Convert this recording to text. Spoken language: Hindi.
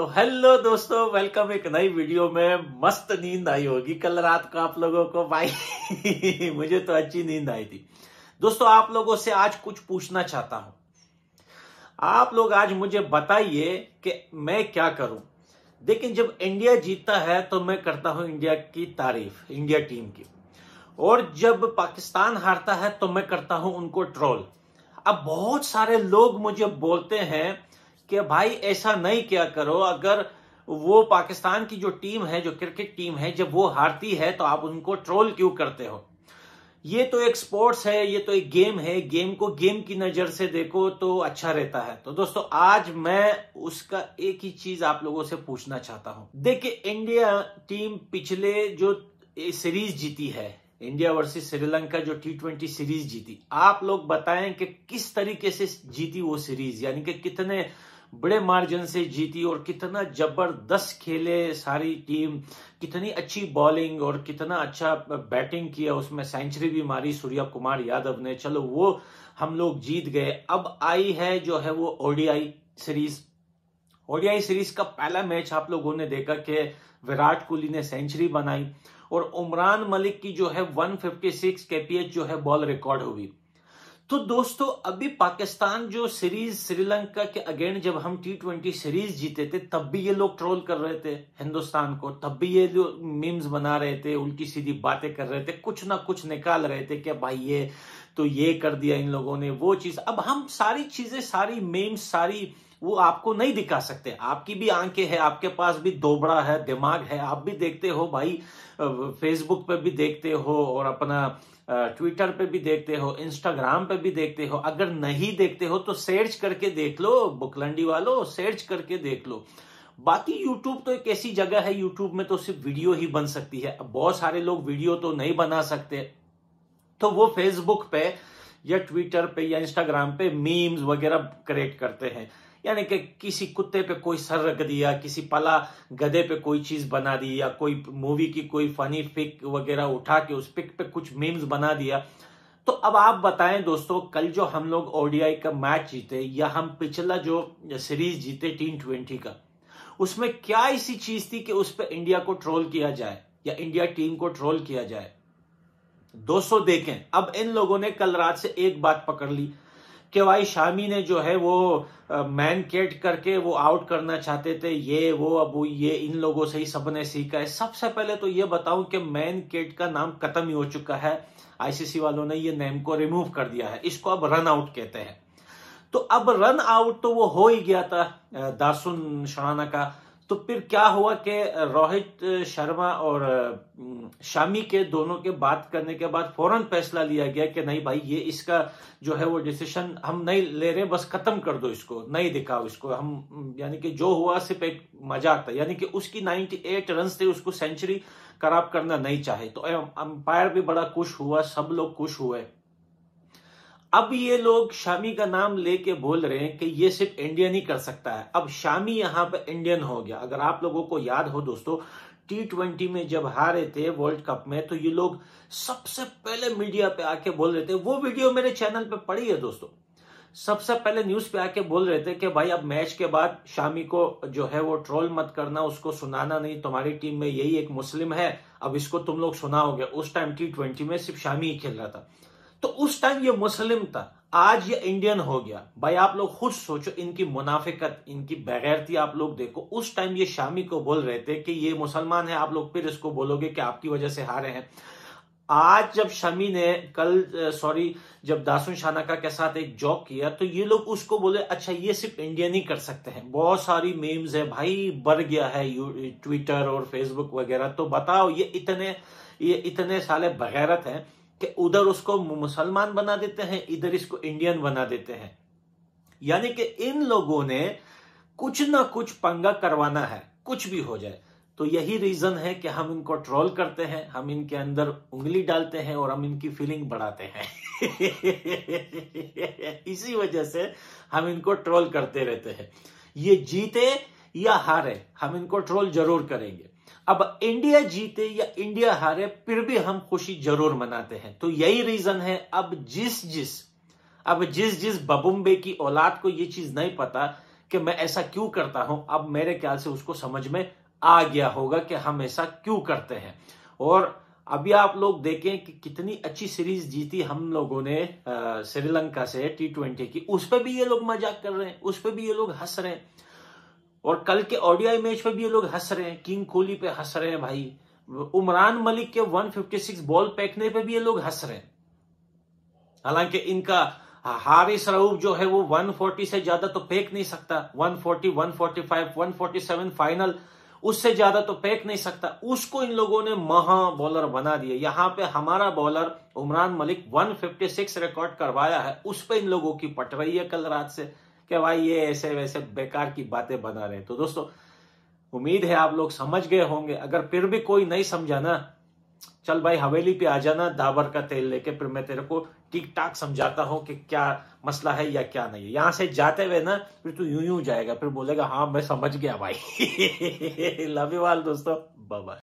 तो हेलो दोस्तों वेलकम एक नई वीडियो में मस्त नींद आई होगी कल रात को आप लोगों को भाई मुझे तो अच्छी नींद आई थी दोस्तों आप लोगों से आज कुछ पूछना चाहता हूं आप लोग आज मुझे बताइए कि मैं क्या करूं लेकिन जब इंडिया जीतता है तो मैं करता हूं इंडिया की तारीफ इंडिया टीम की और जब पाकिस्तान हारता है तो मैं करता हूं उनको ट्रोल अब बहुत सारे लोग मुझे बोलते हैं कि भाई ऐसा नहीं किया करो अगर वो पाकिस्तान की जो टीम है जो क्रिकेट टीम है जब वो हारती है तो आप उनको ट्रोल क्यों करते हो ये तो एक स्पोर्ट्स है ये तो एक गेम है गेम को गेम की नजर से देखो तो अच्छा रहता है तो दोस्तों आज मैं उसका एक ही चीज आप लोगों से पूछना चाहता हूं देखिए इंडिया टीम पिछले जो सीरीज जीती है इंडिया वर्सेस श्रीलंका जो टी ट्वेंटी सीरीज जीती आप लोग बताएं कि किस तरीके से जीती वो सीरीज यानी कि कितने बड़े मार्जिन से जीती और कितना जबरदस्त खेले सारी टीम कितनी अच्छी बॉलिंग और कितना अच्छा बैटिंग किया उसमें सेंचुरी भी मारी सूर्या कुमार यादव ने चलो वो हम लोग जीत गए अब आई है जो है वो ओडीआई सीरीज ओडीआई सीरीज का पहला मैच आप लोगों ने देखा कि विराट कोहली ने सेंचुरी बनाई और उमरान मलिक की जो है 156 केपीएच जो है बॉल रिकॉर्ड हुई तो दोस्तों अभी पाकिस्तान जो सीरीज श्रीलंका के अगेन जब हम टी ट्वेंटी सीरीज जीते थे तब भी ये लोग ट्रोल कर रहे थे हिंदुस्तान को तब भी ये जो मीम्स बना रहे थे उल्टी सीधी बातें कर रहे थे कुछ ना कुछ निकाल रहे थे क्या भाई ये तो ये कर दिया इन लोगों ने वो चीज अब हम सारी चीजें सारी मीम्स सारी वो आपको नहीं दिखा सकते आपकी भी आंखें हैं आपके पास भी दोबड़ा है दिमाग है आप भी देखते हो भाई फेसबुक पे भी देखते हो और अपना ट्विटर पे भी देखते हो इंस्टाग्राम पे भी देखते हो अगर नहीं देखते हो तो सर्च करके देख लो बुकलंडी वालों सर्च करके देख लो बाकी YouTube तो एक ऐसी जगह है YouTube में तो सिर्फ वीडियो ही बन सकती है बहुत सारे लोग वीडियो तो नहीं बना सकते तो वो Facebook पे या Twitter पे या Instagram पे मीम्स वगैरह क्रिएट करते हैं यानी कि किसी कुत्ते पे कोई सर रख दिया किसी पला गधे पे कोई चीज बना दी या कोई मूवी की कोई फनी पिक वगैरह उठा के उस पिक पे कुछ मीम्स बना दिया तो अब आप बताएं दोस्तों कल जो हम लोग ओडीआई का मैच जीते या हम पिछला जो सीरीज जीते टीम ट्वेंटी का उसमें क्या ऐसी चीज थी कि उस पर इंडिया को ट्रोल किया जाए या इंडिया टीम को ट्रोल किया जाए दोस्तों देखें अब इन लोगों ने कल रात से एक बात पकड़ ली कि भाई शामी ने जो है वो मैन केट करके वो आउट करना चाहते थे ये वो अब ये इन लोगों से ही सबने सीखा है सबसे पहले तो ये बताऊं कि मैन केट का नाम खत्म ही हो चुका है आईसीसी वालों ने ये नेम को रिमूव कर दिया है इसको अब रन आउट कहते हैं तो अब रन आउट तो वो हो ही गया था दासुन शराना का तो फिर क्या हुआ कि रोहित शर्मा और शामी के दोनों के बात करने के बाद फौरन फैसला लिया गया कि नहीं भाई ये इसका जो है वो डिसीशन हम नहीं ले रहे बस खत्म कर दो इसको नहीं दिखाओ इसको हम यानी कि जो हुआ सिर्फ एक मजाक था यानी कि उसकी 98 रन से उसको सेंचुरी खराब करना नहीं चाहे तो अंपायर भी बड़ा खुश हुआ सब लोग खुश हुए अब ये लोग शामी का नाम लेके बोल रहे हैं कि ये सिर्फ इंडियन ही कर सकता है अब शामी यहां पर इंडियन हो गया अगर आप लोगों को याद हो दोस्तों टी ट्वेंटी में जब हारे थे वर्ल्ड कप में तो ये लोग सबसे पहले मीडिया पे आके बोल रहे थे वो वीडियो मेरे चैनल पे पड़ी है दोस्तों सबसे पहले न्यूज पे आके बोल रहे थे कि भाई अब मैच के बाद शामी को जो है वो ट्रोल मत करना उसको सुनाना नहीं तुम्हारी टीम में यही एक मुस्लिम है अब इसको तुम लोग सुनाओगे उस टाइम टी ट्वेंटी में सिर्फ शामी ही खेल रहा था तो उस टाइम ये मुस्लिम था आज ये इंडियन हो गया भाई आप लोग खुद सोचो इनकी मुनाफिकत इनकी बगैरती आप लोग देखो उस टाइम ये शामी को बोल रहे थे कि ये मुसलमान है आप लोग फिर इसको बोलोगे कि आपकी वजह से हारे हैं आज जब शमी ने कल सॉरी जब दासुन शानाका के साथ एक जॉक किया तो ये लोग उसको बोले अच्छा ये सिर्फ इंडियन ही कर सकते हैं बहुत सारी मेम्स है भाई बढ़ गया है ट्विटर और फेसबुक वगैरह तो बताओ ये इतने ये इतने साले बगैरत हैं कि उधर उसको मुसलमान बना देते हैं इधर इसको इंडियन बना देते हैं यानी कि इन लोगों ने कुछ ना कुछ पंगा करवाना है कुछ भी हो जाए तो यही रीजन है कि हम इनको ट्रोल करते हैं हम इनके अंदर उंगली डालते हैं और हम इनकी फीलिंग बढ़ाते हैं इसी वजह से हम इनको ट्रोल करते रहते हैं ये जीते या हारे हम इनको ट्रोल जरूर करेंगे अब इंडिया जीते या इंडिया हारे फिर भी हम खुशी जरूर मनाते हैं तो यही रीजन है अब जिस जिस अब जिस जिस बबुम्बे की औलाद को ये चीज नहीं पता कि मैं ऐसा क्यों करता हूं अब मेरे ख्याल से उसको समझ में आ गया होगा कि हम ऐसा क्यों करते हैं और अभी आप लोग देखें कि कितनी अच्छी सीरीज जीती हम लोगों ने श्रीलंका से टी ट्वेंटी की उस पर भी ये लोग मजाक कर रहे हैं उस पर भी ये लोग हंस रहे हैं और कल के ऑडियो मैच पे भी ये लोग हंस रहे हैं किंग कोहली पे हंस रहे हैं भाई उमरान मलिक के 156 बॉल फेंकने पे भी ये लोग हंस रहे हैं हालांकि इनका हारिस रऊफ जो है वो 140 से ज्यादा तो फेंक नहीं सकता 140 145 147 फाइनल उससे ज्यादा तो फेंक नहीं सकता उसको इन लोगों ने महा बॉलर बना दिया यहां पे हमारा बॉलर उमरान मलिक 156 रिकॉर्ड करवाया है उस पर इन लोगों की पट रही है कल रात से कि भाई ये ऐसे वैसे बेकार की बातें बना रहे तो दोस्तों उम्मीद है आप लोग समझ गए होंगे अगर फिर भी कोई नहीं समझा ना चल भाई हवेली पे आ जाना दाबर का तेल लेके फिर मैं तेरे को ठीक ठाक समझाता हूँ कि क्या मसला है या क्या नहीं है यहाँ से जाते हुए ना फिर तू यूं यूं जाएगा फिर बोलेगा हाँ मैं समझ गया भाई लव यू ऑल दोस्तों बाय